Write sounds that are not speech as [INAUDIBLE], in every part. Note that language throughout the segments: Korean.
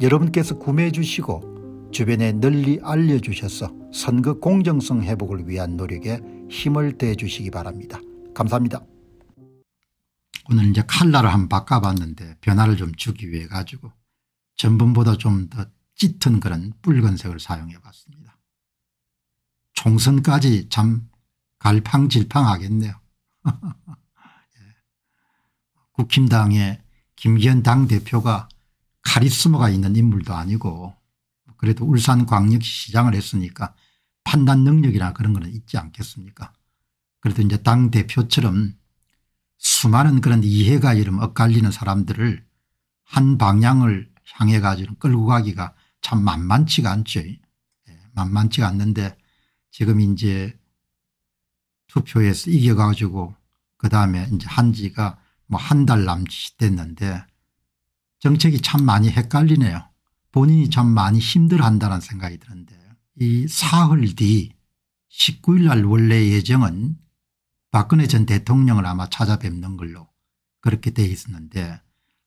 여러분께서 구매해 주시고 주변에 널리 알려주셔서 선거 공정성 회복을 위한 노력에 힘을 대 주시기 바랍니다. 감사합니다. 오늘 이제 칼날을 한번 바꿔봤는데 변화를 좀 주기 위해 가지고 전분보다 좀 더 짙은 그런 붉은색을 사용해 봤습니다. 총선까지 참 갈팡질팡하겠네요. [LAUGHS] 예. 국힘당의 김기현 당대표가 카리스마가 있는 인물도 아니고 그래도 울산광역시장을 했으니까 판단 능력이나 그런 거는 있지 않겠습니까 그래도 이제 당 대표처럼 수많은 그런 이해가 이름 엇갈리는 사람들을 한 방향을 향해 가지고 끌고 가기가 참 만만치가 않죠. 예, 만만치가 않는데 지금 이제 투표에서 이겨가지고 그 다음에 이제 한지가 뭐 한 달 남짓 됐는데 정책이 참 많이 헷갈리네요. 본인이 참 많이 힘들한다는 생각이 드는데 이 사흘 뒤 19일 날 원래 예정은 박근혜 전 대통령을 아마 찾아뵙는 걸로 그렇게 돼 있었는데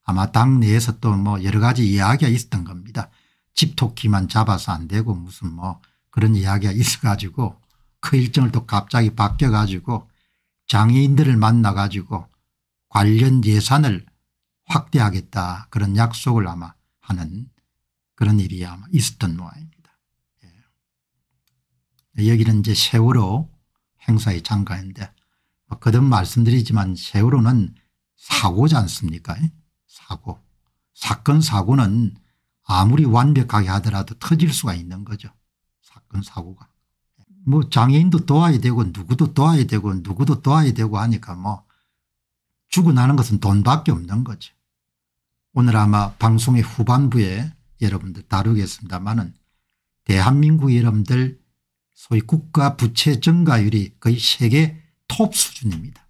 아마 당내에서 또 뭐 여러 가지 이야기가 있었던 겁니다. 집토끼만 잡아서 안 되고 무슨 뭐 그런 이야기가 있어 가지고 그 일정을 또 갑자기 바뀌어 가지고 장애인들을 만나 가지고 관련 예산을 확대하겠다 그런 약속을 아마 하는 그런 일이 아마 있었던 모양입니다. 예. 여기는 이제 세월호 행사의 장가인데 뭐 거듭 말씀드리지만 세월호는 사고지 않습니까? 예? 사고. 사건 사고는 아무리 완벽하게 하더라도 터질 수가 있는 거죠. 사건 사고가. 뭐 장애인도 도와야 되고 누구도 도와야 되고 누구도 도와야 되고 하니까 뭐 죽어나는 것은 돈밖에 없는 거죠. 오늘 아마 방송의 후반부에 여러분들 다루겠습니다만은 대한민국 여러분들 소위 국가 부채 증가율이 거의 세계 톱 수준입니다.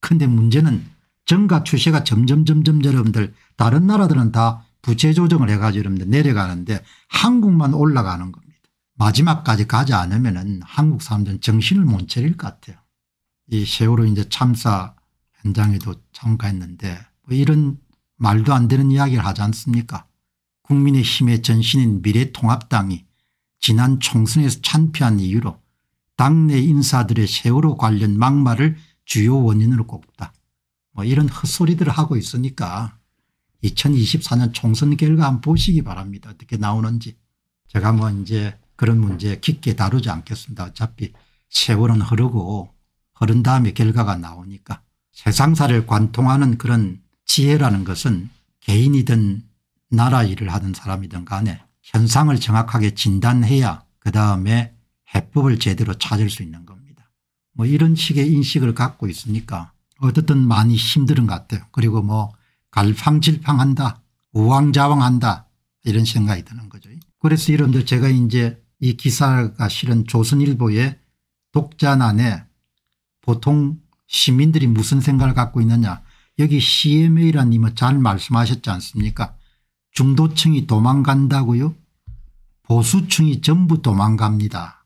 근데 문제는 증가 추세가 점점 점점 여러분들 다른 나라들은 다 부채 조정을 해가지고 여러분들 내려가는데 한국만 올라가는 겁니다. 마지막까지 가지 않으면 은 한국 사람들은 정신을 못 차릴 것 같아요. 이 세월호 이제 참사 현장에도 참가했는데 뭐 이런 말도 안 되는 이야기를 하지 않습니까 국민의힘의 전신인 미래통합당이 지난 총선에서 참피한 이유로 당내 인사들의 세월호 관련 막말을 주요 원인으로 꼽다. 뭐 이런 헛소리들을 하고 있으니까 2024년 총선 결과 한번 보시기 바랍니다. 어떻게 나오는지. 제가 뭐 이제 그런 문제 깊게 다루지 않겠습니다. 어차피 세월은 흐르고 흐른 다음에 결과가 나오니까. 세상사를 관통하는 그런 지혜라는 것은 개인이든 나라 일을 하던 사람이든 간에 현상을 정확하게 진단해야 그다음에 해법을 제대로 찾을 수 있는 겁니다. 뭐 이런 식의 인식을 갖고 있으니까 어떻든 많이 힘든 것 같아요. 그리고 뭐 갈팡질팡한다 우왕좌왕한다 이런 생각이 드는 거죠. 그래서 여러분들 제가 이제 이 기사가 실은 조선일보의 독자난에 보통 시민들이 무슨 생각을 갖고 있느냐 여기 CMA라님은 잘 말씀하셨지 않습니까 중도층이 도망간다고요 보수층이 전부 도망갑니다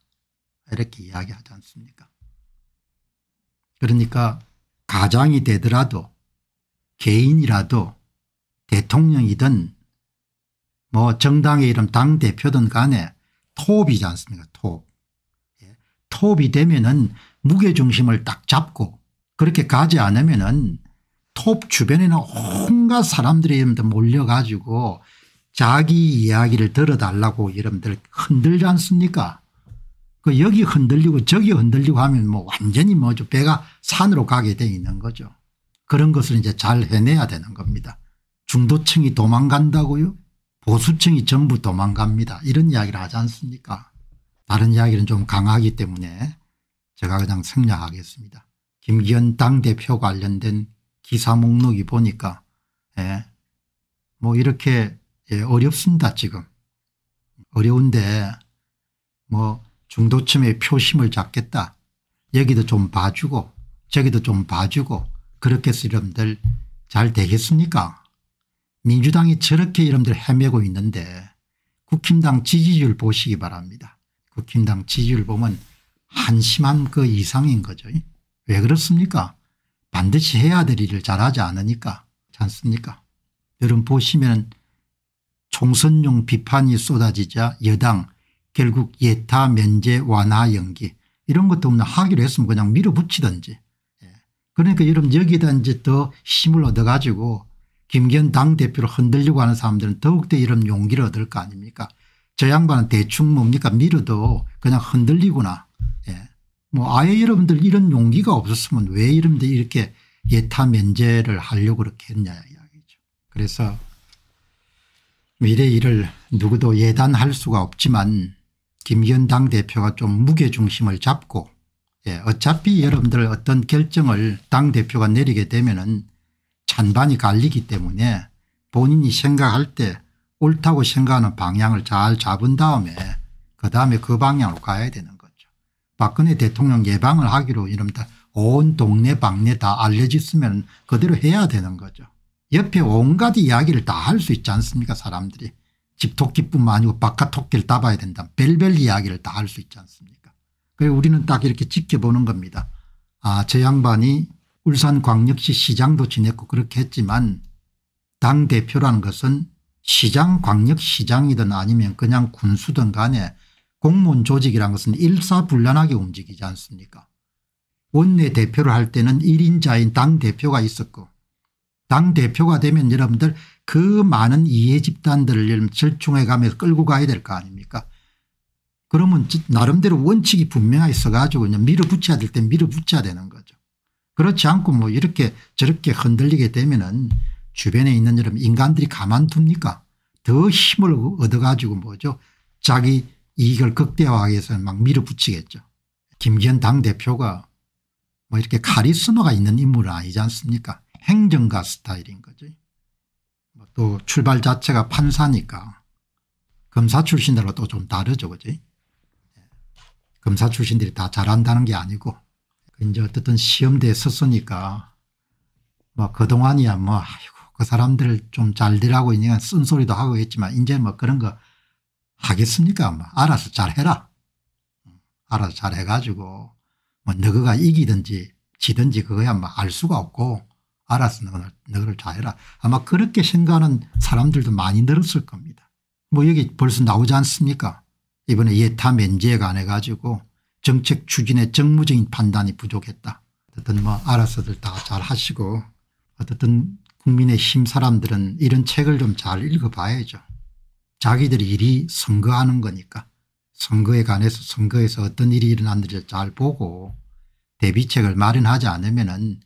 이렇게 이야기하지 않습니까 그러니까 가장이 되더라도 개인이라도 대통령이든 뭐 정당의 이름 당대표든 간에 톱이지 않습니까 톱. 톱이 예. 되면은 무게중심을 딱 잡고 그렇게 가지 않으면은 톱 주변에는 온갖 사람들이 여러분들 몰려가지고 자기 이야기를 들어달라고 여러분들 흔들지 않습니까? 그 여기 흔들리고 저기 흔들리고 하면 뭐 완전히 뭐죠 배가 산으로 가게 돼 있는 거죠. 그런 것을 이제 잘 해내야 되는 겁니다. 중도층이 도망간다고요? 보수층이 전부 도망갑니다. 이런 이야기를 하지 않습니까? 다른 이야기는 좀 강하기 때문에 제가 그냥 생략하겠습니다. 김기현 당대표 관련된 기사 목록이 보니까 예, 뭐 이렇게 예, 어렵습니다 지금. 어려운데 뭐 중도층의 표심을 잡겠다. 여기도 좀 봐주고 저기도 좀 봐주고 그렇게 해서 이름들 잘 되겠습니까 민주당이 저렇게 이름들 헤매고 있는데 국힘당 지지율 보시기 바랍니다. 국힘당 지지율 보면 한심한 그 이상인 거죠. 왜 그렇습니까? 반드시 해야 될 일을 잘하지 않으니까 않습니까? 여러분 보시면 총선용 비판이 쏟아지자 여당 결국 예타 면제 완화 연기 이런 것도 없는 하기로 했으면 그냥 밀어붙이든지 예. 그러니까 여러분 여기다 이제 더 힘을 얻어가지고 김기현 당대표를 흔들려고 하는 사람들은 더욱더 이런 용기를 얻을 거 아닙니까? 저 양반은 대충 뭡니까 밀어도 그냥 흔들리구나 뭐 아예 여러분들 이런 용기가 없었으면 왜 이런데 이렇게 예타 면제를 하려고 그렇게 했냐 이야기죠. 그래서 미래 일을 누구도 예단할 수가 없지만 김기현 당대표가 좀 무게중심을 잡고 예, 어차피 여러분들 어떤 결정을 당대표가 내리게 되면은 찬반이 갈리기 때문에 본인이 생각할 때 옳다고 생각하는 방향을 잘 잡은 다음에 그 다음에 그 방향으로 가야 되는 거예요. 박근혜 대통령 예방을 하기로 이러면 온 동네 방네 다 알려졌으면 그대로 해야 되는 거죠. 옆에 온갖 이야기를 다 할 수 있지 않습니까 사람들이. 집토끼뿐만 아니고 바깥 토끼를 따봐야 된다. 별별 이야기를 다 할 수 있지 않습니까. 그래서 우리는 딱 이렇게 지켜보는 겁니다. 아, 저 양반이 울산광역시 시장도 지냈고 그렇게 했지만 당대표라는 것은 시장 광역시장이든 아니면 그냥 군수든 간에 공무원 조직이란 것은 일사불란하게 움직이지 않습니까 원내 대표를 할 때는 1인자인 당대표가 있었고 당대표가 되면 여러분들 그 많은 이해 집단들을 절충해가면서 끌고 가야 될 거 아닙니까 그러면 나름대로 원칙이 분명히 있어가지고 밀어붙여야 될 때 밀어붙여야 되는 거죠. 그렇지 않고 뭐 이렇게 저렇게 흔들리게 되면은 주변에 있는 여러분 인간들이 가만둡니까? 더 힘을 얻어가지고 뭐죠? 자기 이익을 극대화하기 위해서는 막 밀어붙이겠죠. 김기현 당대표가 뭐 이렇게 카리스마가 있는 인물은 아니지 않습니까 행정가 스타일인 거죠. 뭐 또 출발 자체가 판사니까 검사 출신들과 또좀 다르죠. 그지 검사 출신들이 다 잘한다는 게 아니고 그 이제 어쨌든 시험대에 섰으니까 뭐 그동안이야 뭐 아이고 그 사람들을 좀잘 되라고 쓴소리도 하고 했지만 이제 뭐 그런 거 하겠습니까? 알아서 잘해라. 알아서 잘해가지고 뭐 너가 이기든지 지든지 그거야 뭐알 수가 없고 알아서 너를, 너를 잘해라. 아마 그렇게 생각하는 사람들도 많이 늘었을 겁니다. 뭐 여기 벌써 나오지 않습니까? 이번에 예타 면제에 관해 가지고 정책 추진의 정무적인 판단이 부족했다. 어쨌든 뭐 알아서들 다 잘 하시고 어쨌든 국민의힘 사람들은 이런 책을 좀 잘 읽어봐야죠. 자기들 일이 선거하는 거니까 선거에 관해서 선거에서 어떤 일이 일어났는지 잘 보고 대비책을 마련하지 않으면 은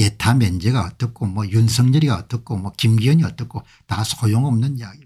예타 면제가 어떻고 뭐 윤석열이 어떻고 뭐 김기현이 어떻고 다 소용없는 이야기